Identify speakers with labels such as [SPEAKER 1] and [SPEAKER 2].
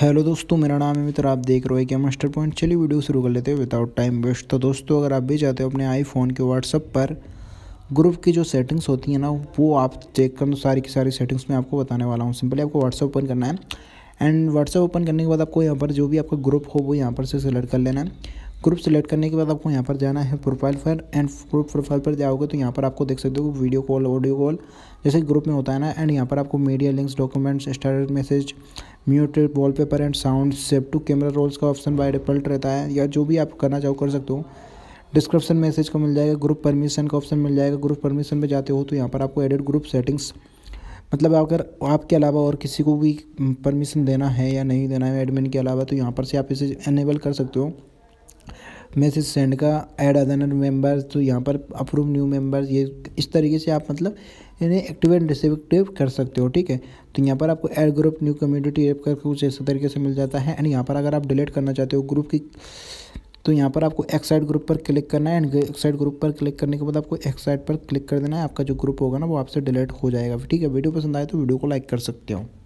[SPEAKER 1] hello दोस्तों मेरा नाम है मित्र आप देख रहे हो क्या मास्टर पॉइंट चलिए वीडियो शुरू कर लेते हैं विदाउट टाइम वेस्ट तो दोस्तों अगर आप भी चाहते हो अपने आईफोन के व्हाट्सअप पर ग्रुप की जो सेटिंग्स होती हैं ना वो आप चेक कर सारी की सारी सेटिंग्स मैं आपको बताने वाला हूँ सिंपली आपको व्हाट्सअप ओपन करना है एंड व्हाट्सअप ओपन करने के बाद आपको यहाँ पर जो भी आपका ग्रुप हो वो यहाँ पर से सेलेक्ट कर लेना है ग्रुप सेलेक्ट करने के बाद आपको यहाँ पर जाना है प्रोफाइल पर एंड ग्रुप प्रोफाइल पर जाओगे तो यहाँ पर आपको देख सकते हो वीडियो कॉल ऑडियो कॉल जैसे ग्रुप में होता है ना एंड यहाँ पर आपको media links documents start message muted wallpaper and sound save to camera rolls का ऑप्शन बाय डिफॉल्ट रहता है या जो भी आप करना चाहो कर सकते हो डिस्क्रिप्शन मैसेज का मिल जाएगा ग्रुप परमिशन का ऑप्शन मिल जाएगा ग्रुप परमिशन पर जाते हो तो यहाँ पर आपको एडिट ग्रुप सेटिंग्स मतलब अगर आपके अलावा और किसी को भी परमिशन देना है या नहीं देना है एडमिन के अलावा तो यहाँ पर से आप इसे एनेबल कर सकते हो मैसेज सेंड का ऐड अदर मेंबर्स तो यहाँ पर अप्रूव न्यू मेंबर्स ये इस तरीके से आप मतलब इन्हें एक्टिव एंड डिसएक्टिव कर सकते हो ठीक है तो यहाँ पर आपको add group new community app करके कुछ इस तरीके से मिल जाता है एंड यहाँ पर अगर आप डिलीट करना चाहते हो ग्रुप की तो यहाँ पर आपको एक्साइड ग्रुप पर क्लिक करना है एंड एक्साइड ग्रुप पर क्लिक करने के बाद आपको एक्साइड पर क्लिक कर देना है आपका जो ग्रुप होगा ना वो आपसे डिलीट हो जाएगा ठीक है वीडियो पसंद आए तो वीडियो को लाइक कर सकते हो